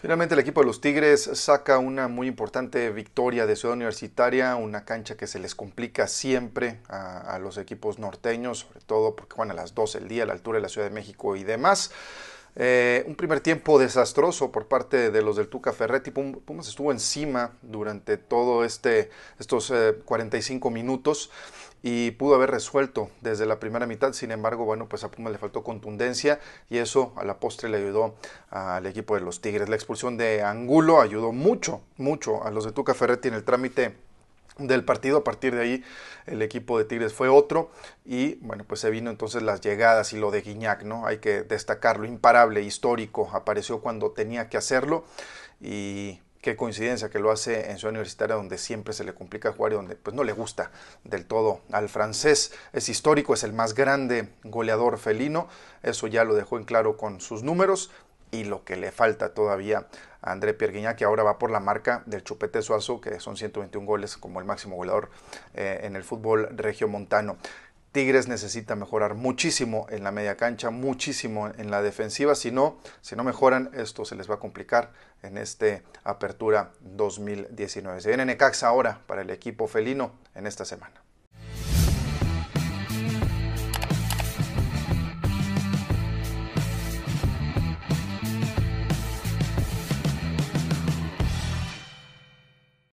Finalmente el equipo de los Tigres saca una muy importante victoria de Ciudad Universitaria, una cancha que se les complica siempre a, los equipos norteños, sobre todo porque van a las 12 del día, a la altura de la Ciudad de México y demás. Eh, un primer tiempo desastroso por parte de los del Tuca Ferretti. Pumas estuvo encima durante todo este, estos 45 eh, minutos y pudo haber resuelto desde la primera mitad. Sin embargo, bueno, pues a Pumas le faltó contundencia y eso a la postre le ayudó al equipo de los Tigres. La expulsión de Angulo ayudó mucho, mucho a los de Tuca Ferretti en el trámite del partido. A partir de ahí el equipo de Tigres fue otro y bueno, pues se vino entonces las llegadas y lo de Guiñac, ¿no? Hay que lo imparable, histórico, apareció cuando tenía que hacerlo y qué coincidencia que lo hace en su universitaria donde siempre se le complica jugar y donde pues no le gusta del todo al francés. Es histórico, es el más grande goleador felino, eso ya lo dejó en claro con sus números y lo que le falta todavía a André Pierguiña, que ahora va por la marca del Chupete Suazo, que son 121 goles como el máximo goleador eh, en el fútbol regiomontano. Tigres necesita mejorar muchísimo en la media cancha, muchísimo en la defensiva. Si no, si no mejoran, esto se les va a complicar en este apertura 2019. Se viene Necaxa ahora para el equipo felino en esta semana.